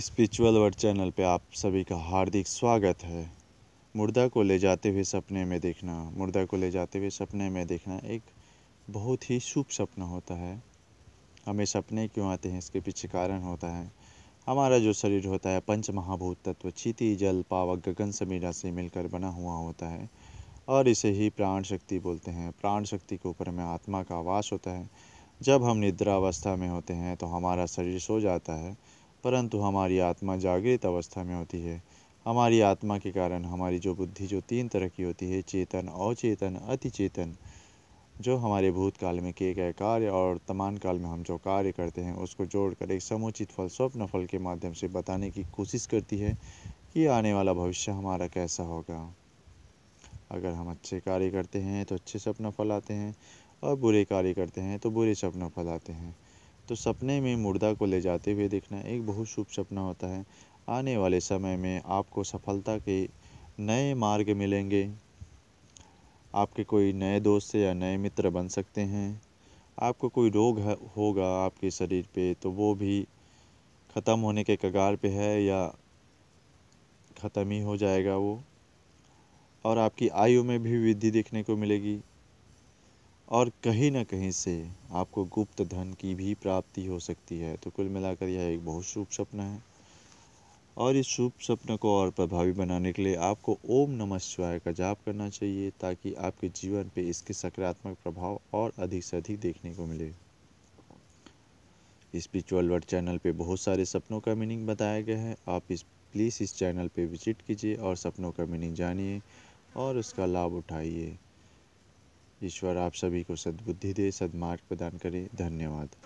spiritual word channel पे आप सभी का हार्दिक स्वागत है मुर्दा को ले जाते हुए सपने में देखना मुर्दा को ले जाते हुए सपने में देखना एक बहुत ही शुभ सपना होता है हमें सपने क्यों आते हैं इसके पीछे कारण होता है हमारा जो शरीर होता है पंच महाभूत तत्व चीती जल पावक गगन समीरा से मिलकर बना हुआ होता है और इसे ही प्राण शक्ति बोलते हैं प्राण शक्ति के ऊपर में आत्मा का आवास होता है जब हम निद्रावस्था में होते हैं तो हमारा शरीर सो जाता है परंतु हमारी आत्मा जागृत अवस्था में होती है हमारी आत्मा के कारण हमारी जो बुद्धि जो तीन तरह की होती है चेतन अवचेतन अतिचेतन जो हमारे भूतकाल में किए गए कार्य और तमान काल में हम जो कार्य करते हैं उसको जोड़कर एक समुचित फल स्वप्न फल के माध्यम से बताने की कोशिश करती है कि आने वाला भविष्य हमारा कैसा होगा अगर हम अच्छे कार्य करते हैं तो अच्छे स्वप्न फल आते हैं और बुरे कार्य करते हैं तो बुरे स्वप्न फल आते हैं तो सपने में मुर्दा को ले जाते हुए देखना एक बहुत शुभ सपना होता है आने वाले समय में आपको सफलता के नए मार्ग मिलेंगे आपके कोई नए दोस्त या नए मित्र बन सकते हैं आपको कोई रोग होगा आपके शरीर पे तो वो भी ख़त्म होने के कगार पे है या ख़त्म ही हो जाएगा वो और आपकी आयु में भी वृद्धि देखने को मिलेगी और कहीं ना कहीं से आपको गुप्त धन की भी प्राप्ति हो सकती है तो कुल मिलाकर यह एक बहुत शुभ सपना है और इस शुभ सपन को और प्रभावी बनाने के लिए आपको ओम नमः शिवाय का जाप करना चाहिए ताकि आपके जीवन पे इसके सकारात्मक प्रभाव और अधिक से अधिक देखने को मिले स्पिरिचुअल वर्ड चैनल पे बहुत सारे सपनों का मीनिंग बताया गया है आप इस प्लीज़ इस चैनल पे विजिट कीजिए और सपनों का मीनिंग जानिए और उसका लाभ उठाइए ईश्वर आप सभी को सद्बुद्धि दे सद्मार्ग प्रदान करें धन्यवाद